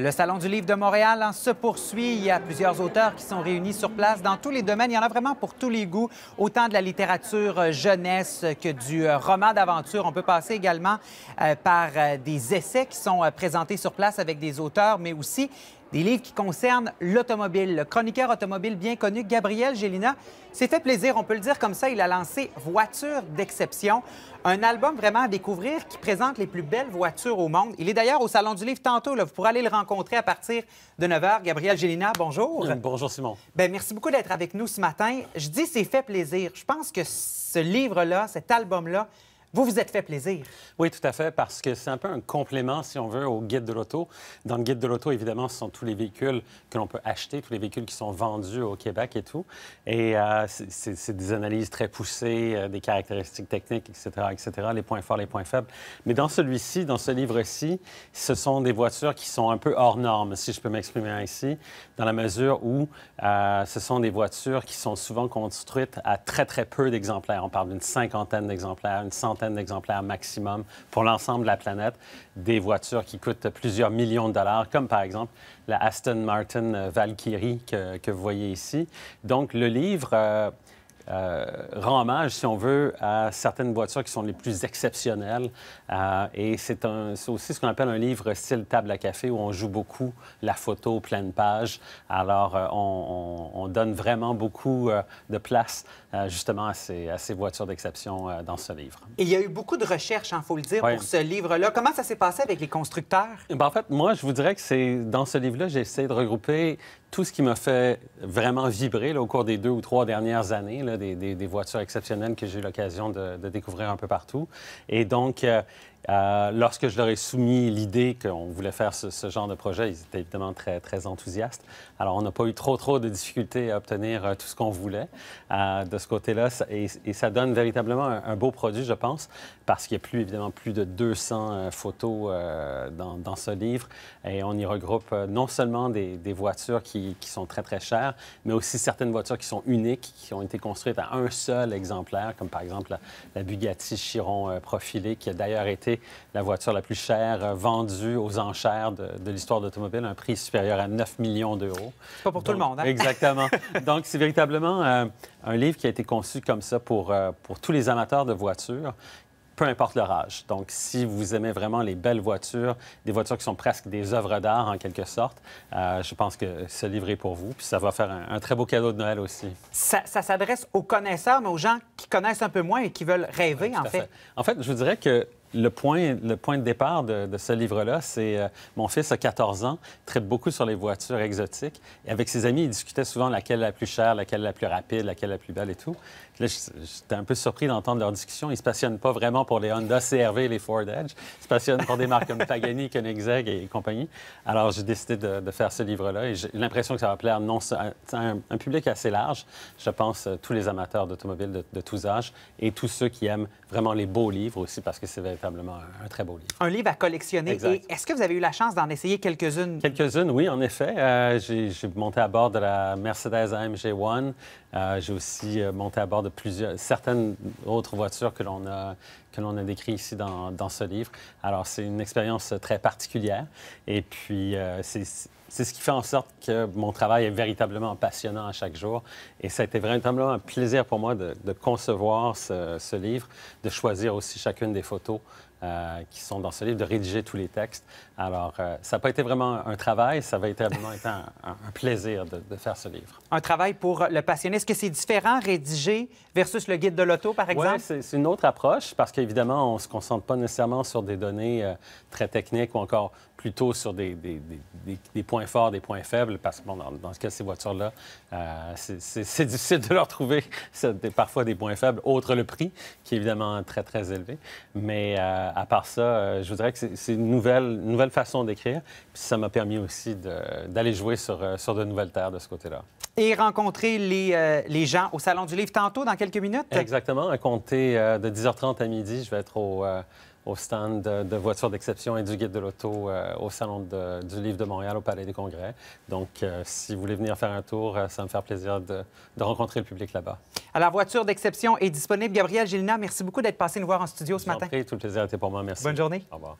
Le Salon du livre de Montréal en hein, se poursuit. Il y a plusieurs auteurs qui sont réunis sur place dans tous les domaines. Il y en a vraiment pour tous les goûts, autant de la littérature euh, jeunesse que du euh, roman d'aventure. On peut passer également euh, par des essais qui sont présentés sur place avec des auteurs, mais aussi des livres qui concernent l'automobile. Le chroniqueur automobile bien connu, Gabriel Gélina, s'est fait plaisir, on peut le dire comme ça. Il a lancé Voiture d'exception, un album vraiment à découvrir qui présente les plus belles voitures au monde. Il est d'ailleurs au Salon du Livre tantôt. Là. Vous pourrez aller le rencontrer à partir de 9 h. Gabriel Gélina, bonjour. Euh, bonjour, Simon. Bien, merci beaucoup d'être avec nous ce matin. Je dis c'est fait plaisir. Je pense que ce livre-là, cet album-là, vous vous êtes fait plaisir. Oui, tout à fait, parce que c'est un peu un complément, si on veut, au guide de l'auto. Dans le guide de l'auto, évidemment, ce sont tous les véhicules que l'on peut acheter, tous les véhicules qui sont vendus au Québec et tout. Et euh, c'est des analyses très poussées, euh, des caractéristiques techniques, etc., etc., les points forts, les points faibles. Mais dans celui-ci, dans ce livre-ci, ce sont des voitures qui sont un peu hors normes, si je peux m'exprimer ainsi, dans la mesure où euh, ce sont des voitures qui sont souvent construites à très, très peu d'exemplaires. On parle d'une cinquantaine d'exemplaires, une centaine d'exemplaires maximum pour l'ensemble de la planète, des voitures qui coûtent plusieurs millions de dollars, comme par exemple la Aston Martin Valkyrie que, vous voyez ici. Donc le livre... Euh, euh, rend hommage, si on veut, à certaines voitures qui sont les plus exceptionnelles. Euh, et c'est aussi ce qu'on appelle un livre style table à café où on joue beaucoup la photo pleine page. Alors, euh, on, donne vraiment beaucoup de place justement à ces, à ces voitures d'exception dans ce livre. Et il y a eu beaucoup de recherches, il hein, faut le dire, pour ce livre-là. Comment ça s'est passé avec les constructeurs? Eh ben, en fait, moi, je vous dirais que c'est dans ce livre-là, j'ai essayé de regrouper tout ce qui m'a fait vraiment vibrer au cours des deux ou trois dernières années, des, voitures exceptionnelles que j'ai eu l'occasion de, de, découvrir un peu partout. Et donc, euh, euh, lorsque je leur ai soumis l'idée qu'on voulait faire ce, genre de projet, ils étaient évidemment très, très enthousiastes. Alors, on n'a pas eu trop, trop de difficultés à obtenir euh, tout ce qu'on voulait euh, de ce côté-là. Et, ça donne véritablement un, beau produit, je pense, parce qu'il y a plus, évidemment, plus de 200 photos dans, ce livre. Et on y regroupe non seulement des, voitures qui, sont très, très chères, mais aussi certaines voitures qui sont uniques, qui ont été construites à un seul exemplaire, comme par exemple la, la Bugatti Chiron profilée, qui a d'ailleurs été la voiture la plus chère euh, vendue aux enchères de, de l'histoire d'automobile, un prix supérieur à 9 millions d'euros. C'est pas pour tout le monde, hein? Exactement. Donc, c'est véritablement euh, un livre qui a été conçu comme ça pour, euh, pour tous les amateurs de voitures peu importe leur âge. Donc, si vous aimez vraiment les belles voitures, des voitures qui sont presque des œuvres d'art en quelque sorte, je pense que ce livre est pour vous. Puis ça va faire un, très beau cadeau de Noël aussi. Ça, s'adresse aux connaisseurs, mais aux gens qui connaissent un peu moins et qui veulent rêver, en fait. fait. En fait, je vous dirais que le point, le point de départ de, ce livre-là, c'est euh, mon fils a 14 ans, traite beaucoup sur les voitures exotiques. Et avec ses amis, il discutait souvent laquelle la plus chère, laquelle la plus rapide, laquelle la plus belle et tout. là, j'étais un peu surpris d'entendre leur discussion. Ils se passionnent pas vraiment pour les Honda CRV et les Ford Edge. Ils se passionnent pour des marques comme Pagani, Koenigsegg et, compagnie. Alors, j'ai décidé de, faire ce livre-là et j'ai l'impression que ça va plaire non, à un, public assez large. Je pense euh, tous les amateurs d'automobiles de, de tous âges et tous ceux qui aiment vraiment les beaux livres aussi, parce que c'est véritablement un, très beau livre. Un livre à collectionner. Exact. Et est-ce que vous avez eu la chance d'en essayer quelques-unes? Quelques-unes, oui, en effet. Euh, j'ai monté à bord de la Mercedes AMG One. Euh, j'ai aussi euh, monté à bord de plusieurs, certaines autres voitures que l'on a que l'on a décrit ici dans, dans ce livre. Alors, c'est une expérience très particulière. Et puis, c'est ce qui fait en sorte que mon travail est véritablement passionnant à chaque jour. Et ça a été véritablement un plaisir pour moi de, de concevoir ce, ce livre, de choisir aussi chacune des photos euh, qui sont dans ce livre, de rédiger tous les textes. Alors, euh, ça n'a pas été vraiment un travail, ça va être un, un, plaisir de, faire ce livre. Un travail pour le passionné. Est-ce que c'est différent rédiger versus le guide de l'auto, par exemple? Oui, c'est une autre approche parce qu'évidemment, on ne se concentre pas nécessairement sur des données euh, très techniques ou encore plutôt sur des, points forts, des points faibles, parce que bon, dans, ce cas, ces voitures-là, c'est difficile de leur trouver parfois des points faibles, autre le prix, qui est évidemment très, très élevé. Mais euh, à part ça, euh, je voudrais que c'est une nouvelle, façon d'écrire. Puis ça m'a permis aussi d'aller jouer euh, sur de nouvelles terres de ce côté-là et rencontrer les, euh, les, gens au Salon du Livre tantôt, dans quelques minutes. Exactement. À compter euh, de 10h30 à midi, je vais être au, euh, au stand de, de voitures d'exception et du guide de l'auto au Salon du Livre de Montréal, au Palais des Congrès. Donc, si vous voulez venir faire un tour, ça me faire plaisir de, de rencontrer le public là-bas. Alors, voiture d'exception est disponible. Gabriel Gélina, merci beaucoup d'être passé nous voir en studio ce matin. Prie, tout le plaisir était pour moi. Merci. Bonne journée. Au revoir.